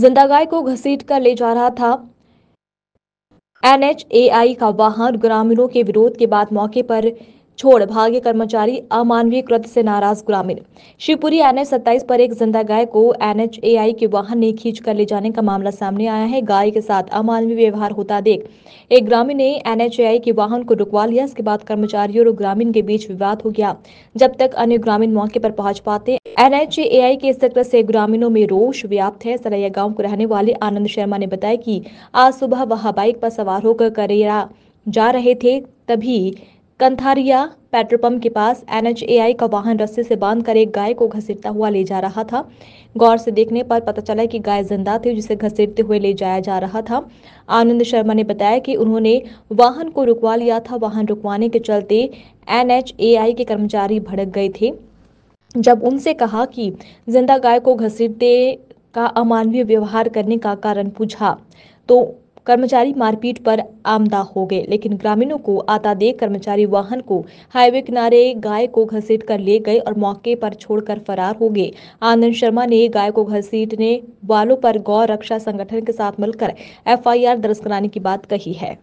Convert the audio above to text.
जिंदा गाय को घसीट कर ले जा रहा था एनएचएआई का वाहन ग्रामीणों के विरोध के बाद मौके पर छोड़ भाग्य कर्मचारी अमानवीय कृत से नाराज ग्रामीण शिवपुरी एन 27 पर एक जिंदा गाय को एन के वाहन ने खींच कर ले जाने का मामला सामने आया है गाय के साथ अमानवीय व्यवहार होता देख एक ग्रामीण ने एनएचएआई के वाहन को रुकवा लिया इसके बाद कर्मचारियों और ग्रामीण के बीच विवाद हो गया जब तक अन्य ग्रामीण मौके पर पहुंच पाते एन आई के इस से ग्रामीणों में रोष व्याप्त है सरैया गाँव के रहने वाले आनंद शर्मा ने बताया की आज सुबह वह बाइक पर सवार होकर करेरा जा रहे थे तभी कंथारिया पेट्रोल पंप के पास एनएचएआई का वाहन रस्से से बांध कर एक गाय को घसीटता हुआ ले जा रहा था गौर से देखने पर पता चला कि गाय जिंदा थी जिसे घसीटते हुए ले जाया जा रहा था आनंद शर्मा ने बताया कि उन्होंने वाहन को रुकवा लिया था वाहन रुकवाने के चलते एनएचएआई के कर्मचारी भड़क गए थे जब उनसे कहा कि जिंदा गाय को घसीटते का अमानवीय व्यवहार करने का कारण पूछा तो कर्मचारी मारपीट पर आमदा हो गए लेकिन ग्रामीणों को आता देख कर्मचारी वाहन को हाईवे किनारे गाय को घसीट कर ले गए और मौके पर छोड़कर फरार हो गए आनंद शर्मा ने गाय को घसीटने वालों पर गौ रक्षा संगठन के साथ मिलकर एफआईआर दर्ज कराने की बात कही है